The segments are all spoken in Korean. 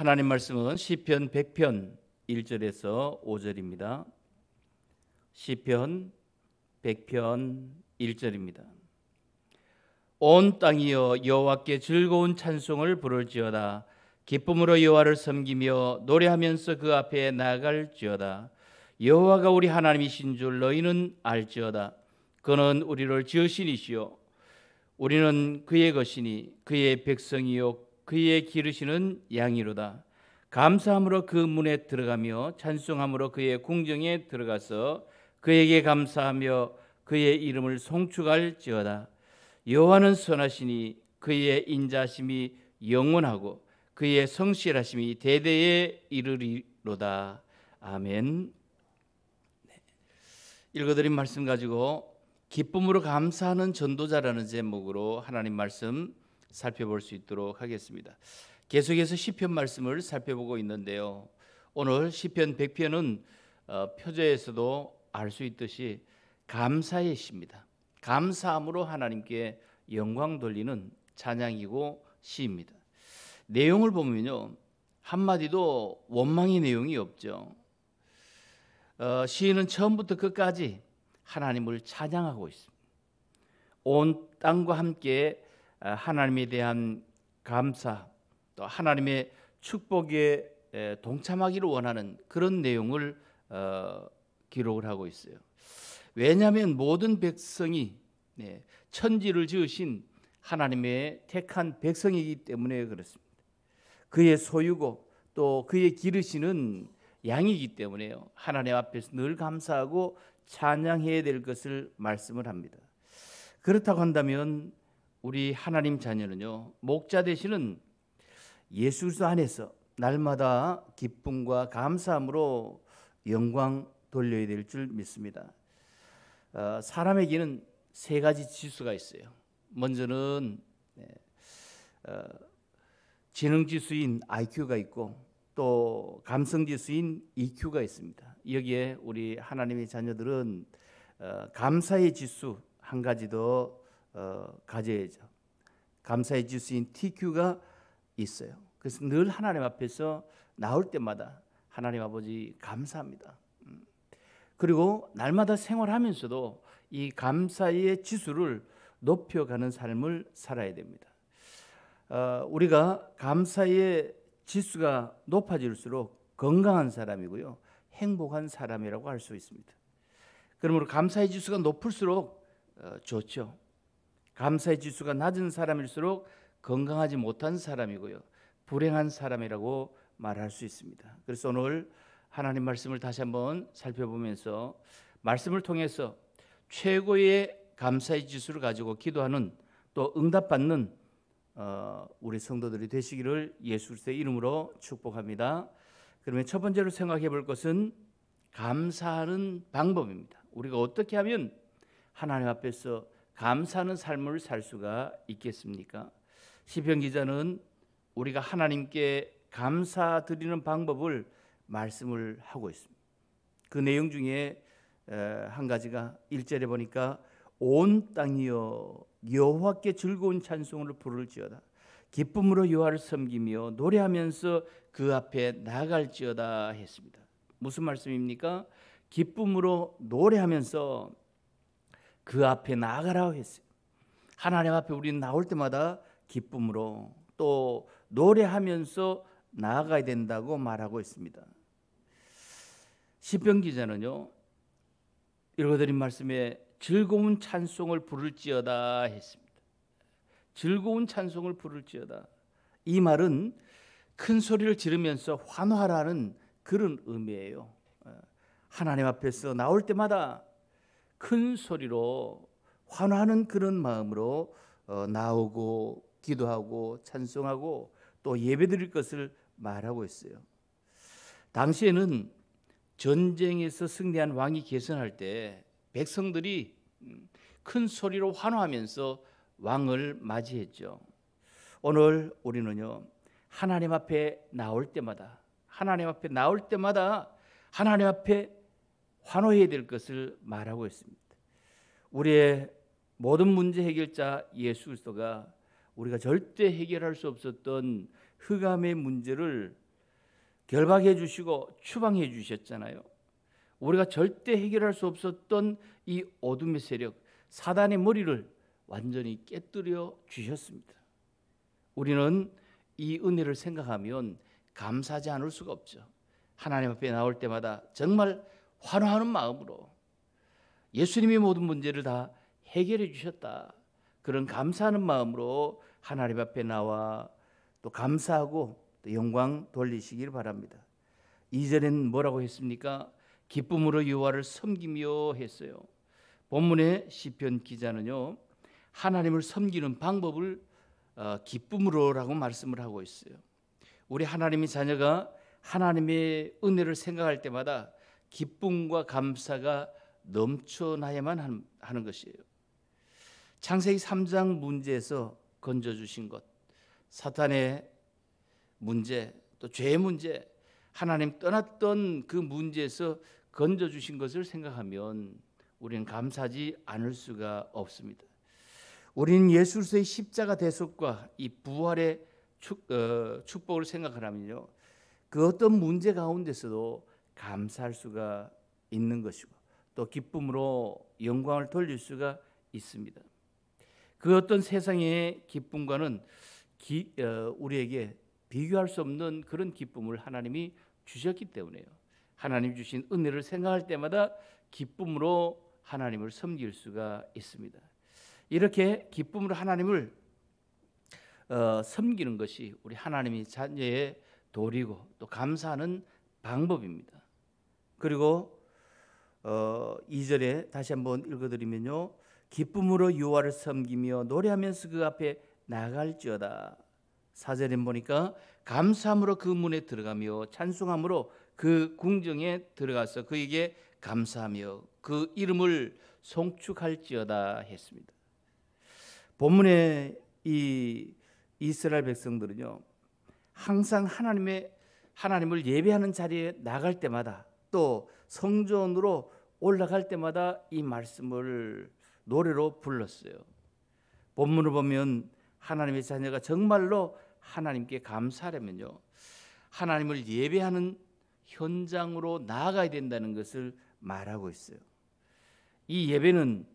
하나님 말씀은 시편 100편 1절에서 5절입니다. 시편 100편 1절입니다. 온 땅이여 여호와께 즐거운 찬송을 부를지어다 기쁨으로 여호와를 섬기며 노래하면서 그 앞에 나갈지어다 여호와가 우리 하나님이신 줄 너희는 알지어다 그는 우리를 지으시니시요 우리는 그의 것이니 그의 백성이요 그의 기르시는 양이로다. 감사함으로 그 문에 들어가며 찬송함으로 그의 궁정에 들어가서 그에게 감사하며 그의 이름을 송축할지어다. 여호와는 선하시니 그의 인자심이 영원하고 그의 성실하심이 대대에 이르리로다. 아멘. 네. 읽어드린 말씀 가지고 기쁨으로 감사하는 전도자라는 제목으로 하나님 말씀 살펴볼 수 있도록 하겠습니다. 계속해서 시편 말씀을 살펴보고 있는데요. 오늘 시편 100편은 어, 표제에서도 알 수 있듯이 감사의 시입니다. 감사함으로 하나님께 영광 돌리는 찬양이고 시입니다. 내용을 보면요. 한마디도 원망의 내용이 없죠. 어, 시인은 처음부터 끝까지 하나님을 찬양하고 있습니다. 온 땅과 함께 아, 하나님에 대한 감사 또 하나님의 축복에 동참하기를 원하는 그런 내용을 어, 기록을 하고 있어요. 왜냐하면 모든 백성이 네, 천지를 지으신 하나님의 택한 백성이기 때문에 그렇습니다. 그의 소유고 또 그의 기르시는 양이기 때문에요. 하나님 앞에서 늘 감사하고 찬양해야 될 것을 말씀을 합니다. 그렇다고 한다면 우리 하나님 자녀는요 목자 되시는 예수 그리스도 안에서 날마다 기쁨과 감사함으로 영광 돌려야 될 줄 믿습니다. 어, 사람에게는 세 가지 지수가 있어요. 먼저는 네, 어, 지능 지수인 IQ가 있고 또 감성 지수인 EQ가 있습니다. 여기에 우리 하나님의 자녀들은 어, 감사의 지수 한 가지 더 어, 가져야죠. 감사해 주신 TQ가 있어요. 그래서 늘 하나님 앞에서 나올 때마다 하나님 아버지 감사합니다. 음. 그리고 날마다 생활하면서도 이 감사의 지수를 높여가는 삶을 살아야 됩니다. 어, 우리가 감사의 지수가 높아질수록 건강한 사람이고요, 행복한 사람이라고 할 수 있습니다. 그러므로 감사의 지수가 높을수록 어, 좋죠. 감사의 지수가 낮은 사람일수록 건강하지 못한 사람이고요. 불행한 사람이라고 말할 수 있습니다. 그래서 오늘 하나님 말씀을 다시 한번 살펴보면서 말씀을 통해서 최고의 감사의 지수를 가지고 기도하는 또 응답받는 어, 우리 성도들이 되시기를 예수의 이름으로 축복합니다. 그러면 첫 번째로 생각해 볼 것은 감사하는 방법입니다. 우리가 어떻게 하면 하나님 앞에서 감사하는 삶을 살 수가 있겠습니까? 시편 기자는 우리가 하나님께 감사드리는 방법을 말씀을 하고 있습니다. 그 내용 중에 한 가지가 1절에 보니까 온 땅이여 여호와께 즐거운 찬송을 부를지어다 기쁨으로 여호와를 섬기며 노래하면서 그 앞에 나갈지어다 했습니다. 무슨 말씀입니까? 기쁨으로 노래하면서 그 앞에 나아가라고 했어요. 하나님 앞에 우리는 나올 때마다 기쁨으로 또 노래하면서 나아가야 된다고 말하고 있습니다. 시편 기자는요. 읽어드린 말씀에 즐거운 찬송을 부를지어다 했습니다. 즐거운 찬송을 부를지어다. 이 말은 큰 소리를 지르면서 환호하라는 그런 의미예요. 어, 하나님 앞에서 나올 때마다 큰 소리로 환호하는 그런 마음으로 어, 나오고 기도하고 찬송하고 또 예배드릴 것을 말하고 있어요. 당시에는 전쟁에서 승리한 왕이 계선할 때 백성들이 음, 큰 소리로 환호하면서 왕을 맞이했죠. 오늘 우리는요 하나님 앞에 나올 때마다 하나님 앞에 나올 때마다 하나님 앞에 환호해야 될 것을 말하고 있습니다. 우리의 모든 문제 해결자 예수 그리스도가 우리가 절대 해결할 수 없었던 흑암의 문제를 결박해 주시고 추방해 주셨잖아요. 우리가 절대 해결할 수 없었던 이 어둠의 세력, 사단의 머리를 완전히 깨뜨려 주셨습니다. 우리는 이 은혜를 생각하면 감사하지 않을 수가 없죠. 하나님 앞에 나올 때마다 정말 환호하는 마음으로 예수님이 모든 문제를 다 해결해 주셨다. 그런 감사하는 마음으로 하나님 앞에 나와 또 감사하고 또 영광 돌리시길 바랍니다. 이전엔 뭐라고 했습니까? 기쁨으로 여호와를 섬기며 했어요. 본문의 시편 기자는요. 하나님을 섬기는 방법을 어, 기쁨으로라고 말씀을 하고 있어요. 우리 하나님의 자녀가 하나님의 은혜를 생각할 때마다 기쁨과 감사가 넘쳐나야만 하는 것이에요. 창세기 3장 문제에서 건져 주신 것, 사탄의 문제, 또 죄의 문제, 하나님 떠났던 그 문제에서 건져 주신 것을 생각하면 우리는 감사하지 않을 수가 없습니다. 우리는 예수의 십자가 대속과 이 부활의 축, 어, 복을 생각하면요그 어떤 문제 가운데서도 감사할 수가 있는 것이고 또 기쁨으로 영광을 돌릴 수가 있습니다. 그 어떤 세상의 기쁨과는 기, 어, 우리에게 비교할 수 없는 그런 기쁨을 하나님이 주셨기 때문에요. 하나님 주신 은혜를 생각할 때마다 기쁨으로 하나님을 섬길 수가 있습니다. 이렇게 기쁨으로 하나님을 어, 섬기는 것이 우리 하나님이 자녀의 도리고 또 감사하는 방법입니다. 그리고 어, 2절에 다시 한번 읽어드리면요. 기쁨으로 유아를 섬기며 노래하면서 그 앞에 나갈지어다. 4절에 보니까 감사함으로 그 문에 들어가며 찬송함으로 그 궁정에 들어가서 그에게 감사하며 그 이름을 송축할지어다 했습니다. 본문의 이 이스라엘 백성들은요. 항상 하나님의 하나님을 예배하는 자리에 나갈 때마다 또 성전으로 올라갈 때마다 이 말씀을 노래로 불렀어요. 본문을 보면 하나님의 자녀가 정말로 하나님께 감사하려면요. 하나님을 예배하는 현장으로 나아가야 된다는 것을 말하고 있어요. 이 예배는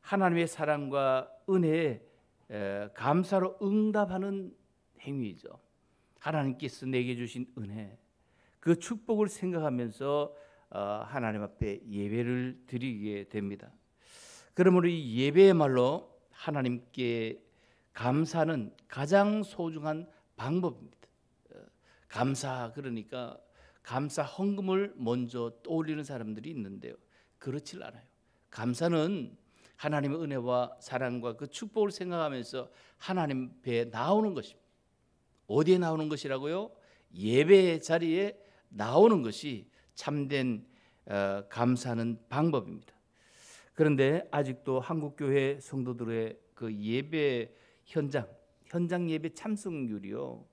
하나님의 사랑과 은혜에 감사로 응답하는 행위죠. 하나님께서 내게 주신 은혜. 그 축복을 생각하면서 어, 하나님 앞에 예배를 드리게 됩니다. 그러므로 이 예배야말로 하나님께 감사는 가장 소중한 방법입니다. 어, 감사 그러니까 감사 헌금을 먼저 떠올리는 사람들이 있는데요. 그렇질 않아요. 감사는 하나님의 은혜와 사랑과 그 축복을 생각하면서 하나님 앞에 나오는 것입니다. 어디에 나오는 것이라고요? 예배의 자리에 나오는 것이 참된 어, 감사하는 방법입니다. 그런데 아직도 한국 교회 성도들의 그 예배 현장 현장 예배 참석률이요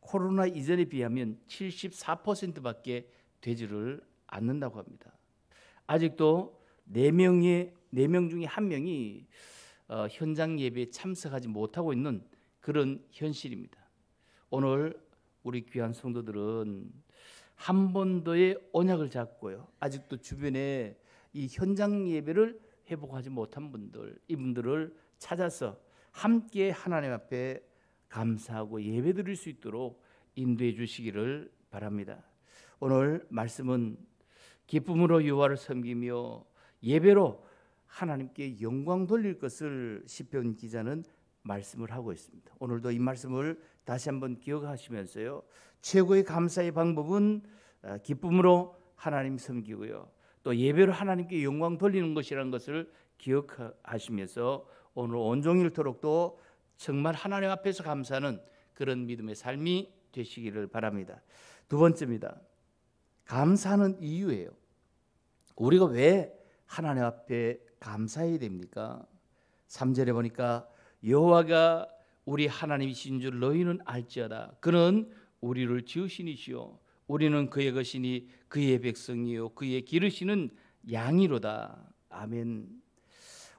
코로나 이전에 비하면 74%밖에 되지를 않는다고 합니다. 아직도 4명의 4명 중에 1명이 어, 현장 예배에 참석하지 못하고 있는 그런 현실입니다. 오늘 우리 귀한 성도들은 한번 더의 언약을 잡고요. 아직도 주변에 이 현장 예배를 회복하지 못한 분들, 이분들을 찾아서 함께 하나님 앞에 감사하고 예배드릴 수 있도록 인도해 주시기를 바랍니다. 오늘 말씀은 기쁨으로 유화를 섬기며 예배로 하나님께 영광 돌릴 것을 시편 기자는 말씀을 하고 있습니다. 오늘도 이 말씀을 다시 한번 기억하시면서요. 최고의 감사의 방법은 어, 기쁨으로 하나님 섬기고요. 또 예배로 하나님께 영광 돌리는 것이라는 것을 기억하시면서 오늘 온종일토록 도 정말 하나님 앞에서 감사하는 그런 믿음의 삶이 되시기를 바랍니다. 두 번째입니다. 감사하는 이유예요. 우리가 왜 하나님 앞에 감사해야 됩니까? 3절에 보니까 여호와가 우리 하나님이신 줄 너희는 알지어다. 그는 우리를 지으시니시요 우리는 그의 것이니 그의 백성이요 그의 기르시는 양이로다. 아멘.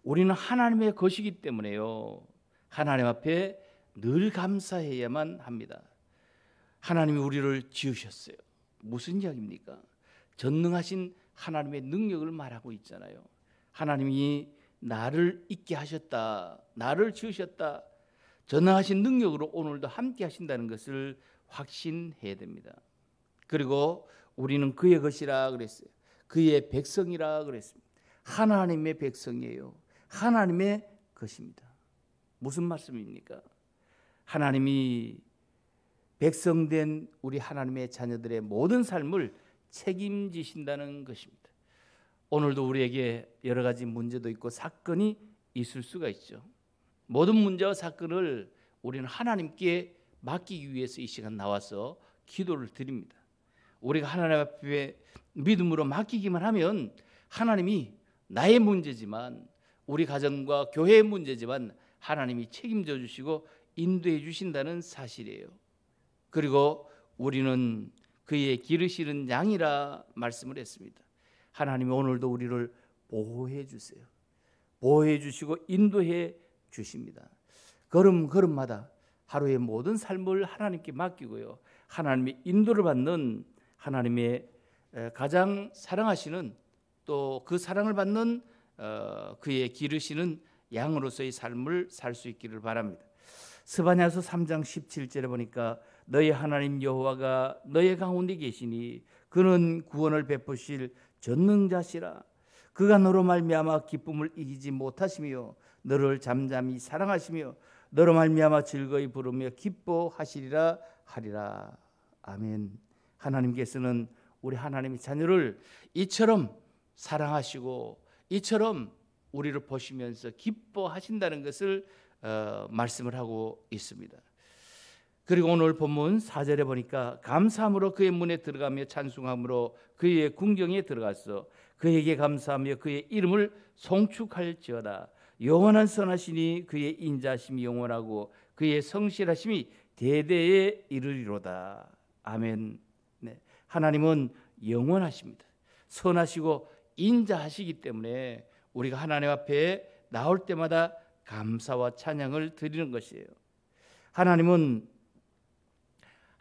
우리는 하나님의 것이기 때문에요. 하나님 앞에 늘 감사해야만 합니다. 하나님이 우리를 지으셨어요. 무슨 이야기입니까? 전능하신 하나님의 능력을 말하고 있잖아요. 하나님이 나를 있게 하셨다. 나를 지으셨다. 전능하신 능력으로 오늘도 함께 하신다는 것을 확신해야 됩니다. 그리고 우리는 그의 것이라 그랬어요. 그의 백성이라 그랬습니다. 하나님의 백성이에요. 하나님의 것입니다. 무슨 말씀입니까? 하나님이 백성된 우리 하나님의 자녀들의 모든 삶을 책임지신다는 것입니다. 오늘도 우리에게 여러 가지 문제도 있고 사건이 있을 수가 있죠. 모든 문제와 사건을 우리는 하나님께 맡기기 위해서 이 시간 나와서 기도를 드립니다. 우리가 하나님 앞에 믿음으로 맡기기만 하면 하나님이 나의 문제지만 우리 가정과 교회의 문제지만 하나님이 책임져 주시고 인도해 주신다는 사실이에요. 그리고 우리는 그의 기르시는 양이라 말씀을 했습니다. 하나님이 오늘도 우리를 보호해 주세요. 보호해 주시고 인도해 주십니다. 걸음 걸음마다 하루의 모든 삶을 하나님께 맡기고요. 하나님의 인도를 받는 하나님의 가장 사랑하시는 또 그 사랑을 받는 어, 그의 기르시는 양으로서의 삶을 살 수 있기를 바랍니다. 스바냐서 3장 17절에 보니까 너희 하나님 여호와가 너희 가운데 계시니 그는 구원을 베푸실 전능자시라 그가 너로 말미암아 기쁨을 이기지 못하시며 너를 잠잠히 사랑하시며 너로 말미암아 즐거이 부르며 기뻐하시리라 하리라 아멘 하나님께서는 우리 하나님의 자녀를 이처럼 사랑하시고 이처럼 우리를 보시면서 기뻐하신다는 것을 어, 말씀을 하고 있습니다. 그리고 오늘 본문 4절에 보니까 감사함으로 그의 문에 들어가며 찬송함으로 그의 궁경에 들어갔어 그에게 감사하며 그의 이름을 송축할지어다 영원한 선하시니 그의 인자심이 영원하고 그의 성실하심이 대대에 이르리로다 아멘 네. 하나님은 영원하십니다 선하시고 인자하시기 때문에 우리가 하나님 앞에 나올 때마다 감사와 찬양을 드리는 것이에요 하나님은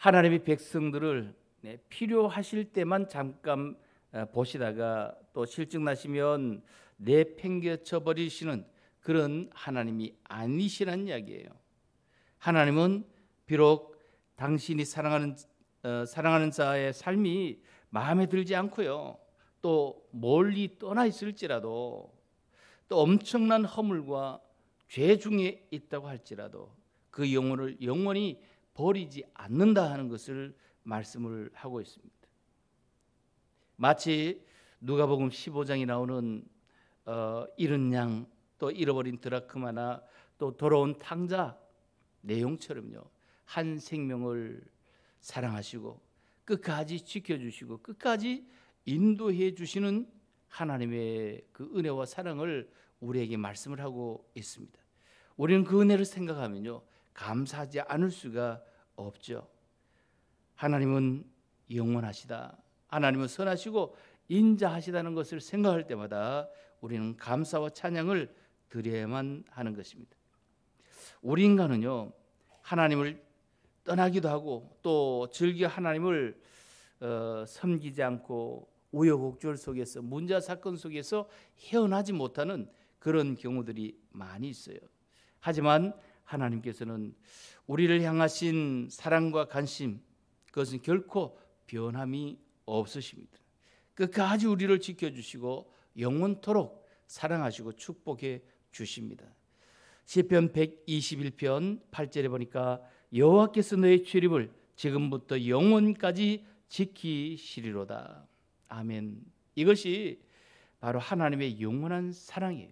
하나님이 백성들을 네, 필요하실 때만 잠깐 어, 보시다가 또 실증나시면 내팽개쳐 버리시는 그런 하나님이 아니시라는 이야기예요. 하나님은 비록 당신이 사랑하는 어, 사랑하는 자의 삶이 마음에 들지 않고요. 또 멀리 떠나 있을지라도 또 엄청난 허물과 죄 중에 있다고 할지라도 그 영혼을 영원히 버리지 않는다 하는 것을 말씀을 하고 있습니다. 마치 누가복음 15장이 나오는 어, 잃은 양, 또 잃어버린 드라크마나 또 돌아온 탕자 내용처럼요. 한 생명을 사랑하시고 끝까지 지켜주시고 끝까지 인도해 주시는 하나님의 그 은혜와 사랑을 우리에게 말씀을 하고 있습니다. 우리는 그 은혜를 생각하면요 감사하지 않을 수가 없죠. 하나님은 영원하시다. 하나님은 선하시고 인자하시다는 것을 생각할 때마다 우리는 감사와 찬양을 드려야만 하는 것입니다. 우리 인간은요 하나님을 떠나기도 하고 또 즐겨 하나님을 어, 섬기지 않고 우여곡절 속에서 문제 사건 속에서 헤어나지 못하는 그런 경우들이 많이 있어요. 하지만 하나님께서는 우리를 향하신 사랑과 관심 그것은 결코 변함이 없으십니다. 끝까지 우리를 지켜주시고 영원토록 사랑하시고 축복해 주십니다. 시편 121편 8절에 보니까 여호와께서 너의 출입을 지금부터 영원까지 지키시리로다. 아멘. 이것이 바로 하나님의 영원한 사랑이에요.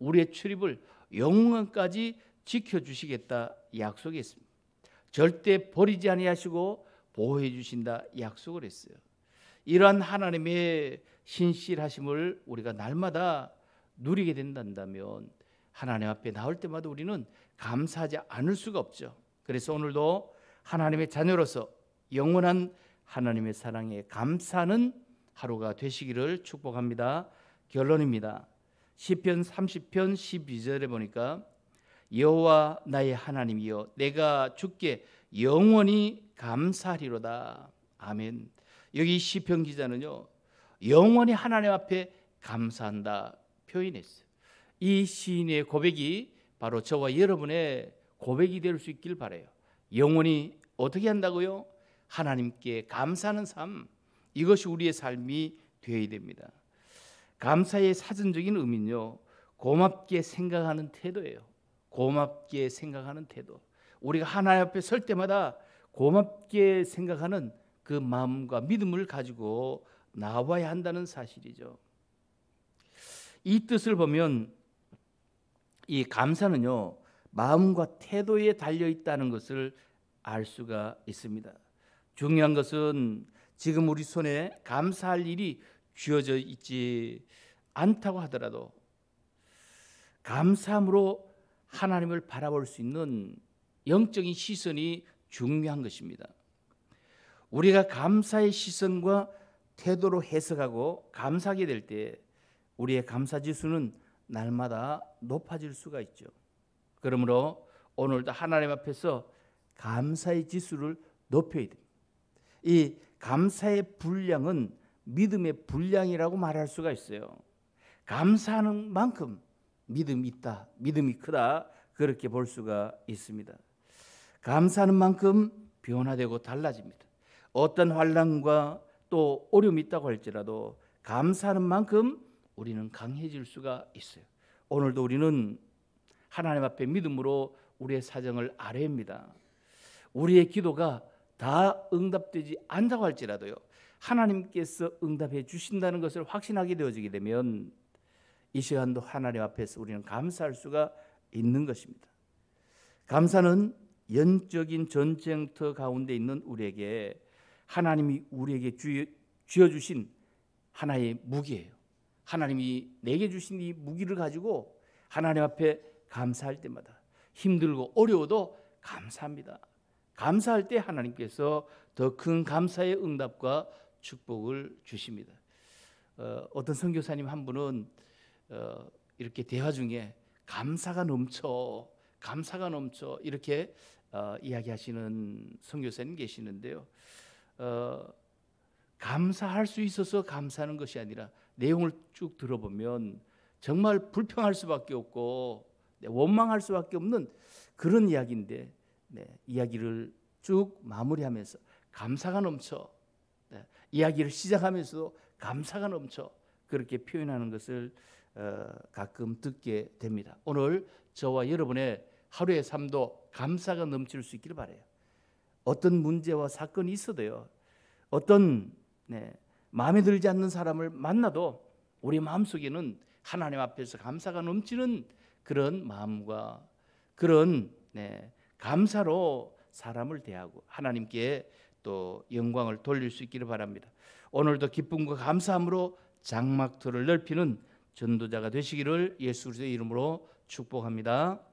우리의 출입을 영원까지 지켜주시겠다 약속했습니다. 절대 버리지 아니하시고 보호해 주신다 약속을 했어요. 이러한 하나님의 신실하심을 우리가 날마다 누리게 된다면 하나님 앞에 나올 때마다 우리는 감사하지 않을 수가 없죠. 그래서 오늘도 하나님의 자녀로서 영원한 하나님의 사랑에 감사하는 하루가 되시기를 축복합니다. 결론입니다. 시편 30편 12절에 보니까 여호와 나의 하나님이여 내가 주께 영원히 감사하리로다. 아멘. 여기 시편 기자는요. 영원히 하나님 앞에 감사한다 표현했어요. 이 시인의 고백이 바로 저와 여러분의 고백이 될 수 있길 바래요. 영원히 어떻게 한다고요? 하나님께 감사하는 삶. 이것이 우리의 삶이 되어야 됩니다. 감사의 사전적인 의미는요. 고맙게 생각하는 태도예요. 고맙게 생각하는 태도. 우리가 하나 옆에 설 때마다 고맙게 생각하는 그 마음과 믿음을 가지고 나와야 한다는 사실이죠. 이 뜻을 보면 이 감사는요 마음과 태도에 달려 있다는 것을 알 수가 있습니다. 중요한 것은 지금 우리 손에 감사할 일이 쥐어져 있지 않다고 하더라도 감사함으로 하나님을 바라볼 수 있는 영적인 시선이 중요한 것입니다. 우리가 감사의 시선과 태도로 해석하고 감사하게 될 때 우리의 감사 지수는 날마다 높아질 수가 있죠. 그러므로 오늘도 하나님 앞에서 감사의 지수를 높여야 됩니다. 이 감사의 분량은 믿음의 분량이라고 말할 수가 있어요. 감사하는 만큼 믿음이 있다. 믿음이 크다. 그렇게 볼 수가 있습니다. 감사하는 만큼 변화되고 달라집니다. 어떤 환란과 또 어려움이 있다고 할지라도 감사하는 만큼 우리는 강해질 수가 있어요. 오늘도 우리는 하나님 앞에 믿음으로 우리의 사정을 아뢰입니다. 우리의 기도가 다 응답되지 않다고 할지라도요. 하나님께서 응답해 주신다는 것을 확신하게 되어지게 되면 이 시간도 하나님 앞에서 우리는 감사할 수가 있는 것입니다. 감사는 연적인 전쟁터 가운데 있는 우리에게 하나님이 우리에게 쥐어 주신 하나의 무기예요. 하나님이 내게 주신 이 무기를 가지고 하나님 앞에 감사할 때마다 힘들고 어려워도 감사합니다. 감사할 때 하나님께서 더 큰 감사의 응답과 축복을 주십니다. 어, 떤 선교사님 한 분은 어, 이렇게 대화 중에 감사가 넘쳐, 감사가 넘쳐 이렇게 어, 이야기하시는 선교사님 계시는데요. 어, 감사할 수 있어서 감사하는 것이 아니라 내용을 쭉 들어보면 정말 불평할 수밖에 없고 네, 원망할 수밖에 없는 그런 이야기인데 네, 이야기를 쭉 마무리하면서 감사가 넘쳐 네, 이야기를 시작하면서도 감사가 넘쳐 그렇게 표현하는 것을 어, 가끔 듣게 됩니다. 오늘 저와 여러분의 하루의 삶도 감사가 넘칠 수 있기를 바래요. 어떤 문제와 사건이 있어도요. 어떤 네, 마음에 들지 않는 사람을 만나도 우리 마음속에는 하나님 앞에서 감사가 넘치는 그런 마음과 그런 네, 감사로 사람을 대하고 하나님께 또 영광을 돌릴 수 있기를 바랍니다. 오늘도 기쁨과 감사함으로 장막터를 넓히는 전도자가 되시기를 예수 그리스도의 이름으로 축복합니다.